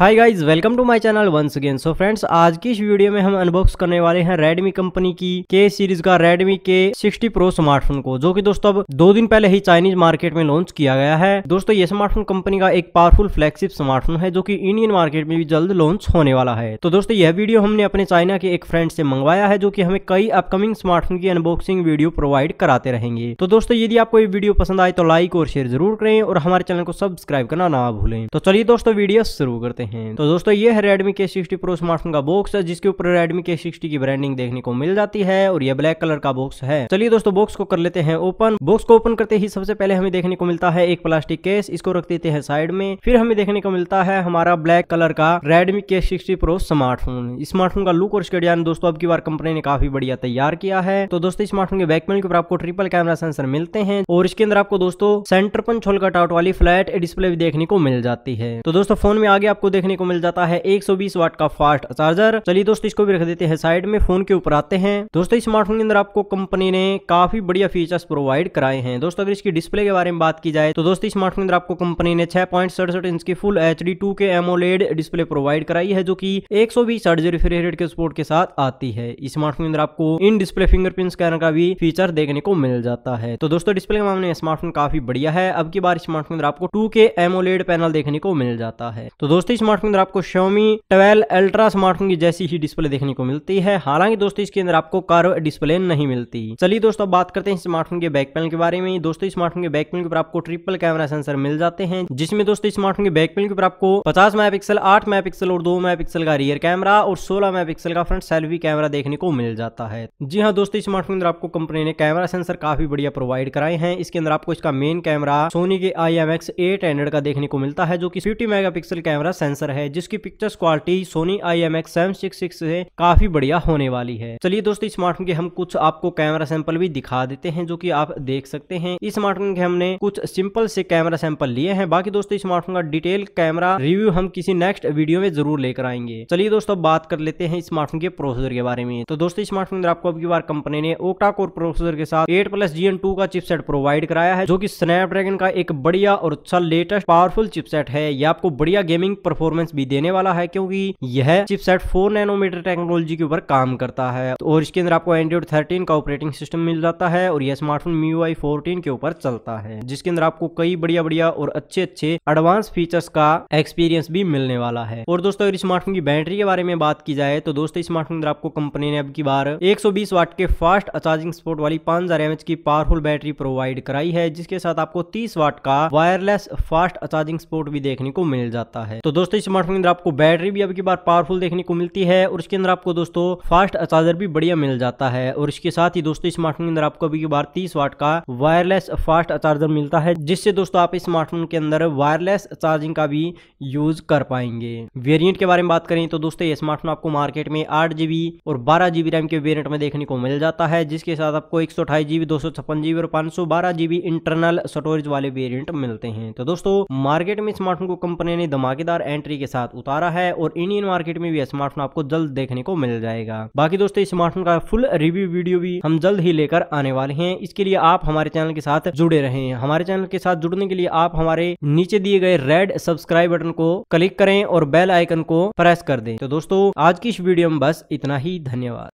hi guys welcome to my channel once again so friends आज की इस video में हम अनबॉक्स करने वाले हैं रेडमी कंपनी की के सीरीज का रेडमी के 60 प्रो स्मार्टफोन को जो कि दोस्तों अब दो दिन पहले ही चाइनीज मार्केट में लॉन्च किया गया है दोस्तों ये स्मार्टफोन कंपनी का एक पावरफुल फ्लैगशिप स्मार्टफोन है जो की इंडियन मार्केट में भी जल्द लॉन्च होने वाला है तो दोस्तों यह वीडियो हमने अपने चाइना के एक फ्रेंड से मंगवाया है जो की हमें कई अपकमिंग स्मार्टफोन की अनबॉक्सिंग वीडियो प्रोवाइड कराते रहेंगे तो दोस्तों यदि आपको ये वीडियो पसंद आए तो लाइक और शेयर जरूर करें और हमारे चैनल को सब्सक्राइब करना ना भूलें तो चलिए दोस्तों वीडियो शुरू करते हैं हैं तो दोस्तों ये है Redmi K sixty pro smartphone का बॉक्स जिसके ऊपर रेडमी के सिक्सटी की ब्रांडिंग देखने को मिल जाती है और यह ब्लैक कलर का बॉक्स है चलिए दोस्तों बॉक्स को कर लेते हैं ओपन बॉक्स को ओपन करते ही सबसे पहले हमें देखने को मिलता है एक प्लास्टिक केस इसको रख देते हैं साइड में फिर हमें देखने को मिलता है हमारा ब्लैक कलर का Redmi K sixty pro smartphone smartphone का लुक और उसके डिजाइन दोस्तों अब की बार कंपनी ने काफी बढ़िया तैयार किया है तो दोस्तों स्मार्टफोन के बैक पैनल के ऊपर आपको ट्रिपल कैमरा सेंसर मिलते हैं और इसके अंदर आपको दोस्तों सेंटर पंच होल कटआउट वाली फ्लैट डिस्प्ले भी देखने को मिल जाती है तो दोस्तों फोन में आगे आपको देखने को मिल जाता है 120 वाट का फास्ट चार्जर चलिए दोस्तों इसको भी रख देते हैं साइड में फोन के ऊपर आते हैं दोस्तों इस स्मार्टफोन के अंदर आपको कंपनी ने काफी बढ़िया फीचर्स प्रोवाइड कराए हैं दोस्तों अगर इसकी डिस्प्ले के बारे में बात की जाए तो दोस्तों इस स्मार्टफोन के अंदर आपको कंपनी ने छह इंच की फुल एच डी के एमोलेड डिस्प्ले प्रोवाइड कराई है जो की एक सौ बीस रेट के सपोर्ट के साथ आती है इस स्मार्टफोन के अंदर आपको इन डिस्प्ले फिंगरप्रिंट स्कैनर का भी फीचर देखने को मिल जाता है तो दोस्तों डिस्प्ले के मामले में स्मार्टफोन काफी बढ़िया है अब की बार स्मार्टफोन के अंदर आपको टू के एमोलेड पैनल देखने को मिल जाता है तो दोस्तों स्मार्टफोन अंदर आपको Xiaomi 12 अल्ट्रा स्मार्टफोन की जैसी ही डिस्प्ले देखने को मिलती है हालांकि दोस्तों इसके अंदर आपको कर्व डिस्प्ले नहीं मिलती चलिए दोस्तों बात करते हैं स्मार्टफोन के बैक पैनल के बारे में दोस्तों स्मार्टफोन के बैक पैनल के ऊपर आपको ट्रिपल कैमरा सेंसर मिल जाते हैं जिसमें दोस्तों स्मार्टफोन के बैक पैनल के ऊपर आपको पचास मेगा आठ मेगा और दो मेगा का रियर कैमरा और सोलह मेगा का फ्रंट सेल्फी कैमरा देखने को मिल जाता है जी हाँ दोस्तों स्मार्टफोन अंदर आपको कंपनी ने कैमरा सेंसर काफी बढ़िया प्रोवाइड कराए हैं इसके अंदर आपको इसका मेन कैमरा सोनी के I M X eight hundred का देखने को मिलता है जो की फिफ्टी मेगा कैमरा सेंसर है जिसकी pictures quality Sony I M X seven six six से काफी बढ़िया होने वाली है चलिए दोस्तों स्मार्टफोन के हम कुछ आपको कैमरा सैंपल भी दिखा देते हैं जो की आप देख सकते हैं इस स्मार्टफोन के हमने कुछ सिंपल से कैमरा सैंपल लिए हैं बाकी दोस्तों स्मार्टफोन का डिटेल कैमरा रिव्यू हम किसी नेक्स्ट वीडियो में जरूर लेकर आएंगे चलिए दोस्तों बात कर लेते हैं स्मार्टफोन के प्रोसेसर के बारे में तो दोस्तों स्मार्टफोन आपको अब की बार कंपनी ने ओक्टा कोर प्रोसेसर के साथ एट प्लस जी टू का चिपसेट प्रोवाइड कराया है जो की स्नैपड्रैगन का एक बढ़िया और अच्छा लेटेस्ट पावरफुल चिपसेट है यह आपको बढ़िया गेमिंग परफॉर्मेंस भी देने वाला है क्योंकि यह चिपसेट फोर नैनोमीटर टेक्नोलॉजी के ऊपर काम करता है तो और इसके अंदर आपको एंड्रॉइड थर्टीन का ऑपरेटिंग सिस्टम मिल जाता है और यह स्मार्टफोन मी आई के ऊपर चलता है जिसके अंदर आपको कई बढ़िया बढ़िया और अच्छे अच्छे एडवांस फीचर्स का एक्सपीरियंस भी मिलने वाला है और दोस्तों अगर स्मार्टफोन की बैटरी के बारे में बात की जाए तो दोस्तों स्मार्टफोन अंदर आपको कंपनी ने अब की बार एक वाट के फास्ट चार्जिंग स्पोर्ट वाली पांच हजार की पावरफुल बैटरी प्रोवाइड कराई है जिसके साथ आपको 30 वाट का वायरलेस फास्ट चार्जिंग स्पोर्ट भी देखने को मिल जाता है तो दोस्तों दोस्तों इस स्मार्टफोन के अंदर आपको बैटरी भी अब की बार पावरफुल देखने को मिलती है और इसके अंदर आपको दोस्तों फास्ट चार्जर भी बढ़िया मिल जाता है और इसके साथ ही दोस्तों स्मार्टफोन के अंदर आपको अभी की बार तीस वाट का वायरलेस फास्ट चार्जर मिलता है जिससे दोस्तों आप स्मार्टफोन के अंदर वायरलेस चार्जिंग का भी यूज कर पाएंगे वेरियंट के बारे में बात करें तो दोस्तों ये स्मार्टफोन आपको मार्केट में आठ जीबी और बारह जीबी रैम के वेरियंट में देखने को मिल जाता है जिसके साथ आपको एक सौ अठाईस जीबी दो सौ छप्पन जीबी और पांच सौ बारह जीबी इंटरनल स्टोरेज वाले वेरियंट मिलते हैं तो दोस्तों मार्केट में स्मार्टफोन को कंपनी ने धमाकेदार एंड एंट्री के साथ उतारा है और इंडियन मार्केट में भी स्मार्टफोन आपको जल्द देखने को मिल जाएगा बाकी दोस्तों स्मार्टफोन का फुल रिव्यू वीडियो भी हम जल्द ही लेकर आने वाले हैं इसके लिए आप हमारे चैनल के साथ जुड़े रहे हमारे चैनल के साथ जुड़ने के लिए आप हमारे नीचे दिए गए रेड सब्सक्राइब बटन को क्लिक करें और बेल आइकन को प्रेस कर दें तो दोस्तों आज की इस वीडियो में बस इतना ही धन्यवाद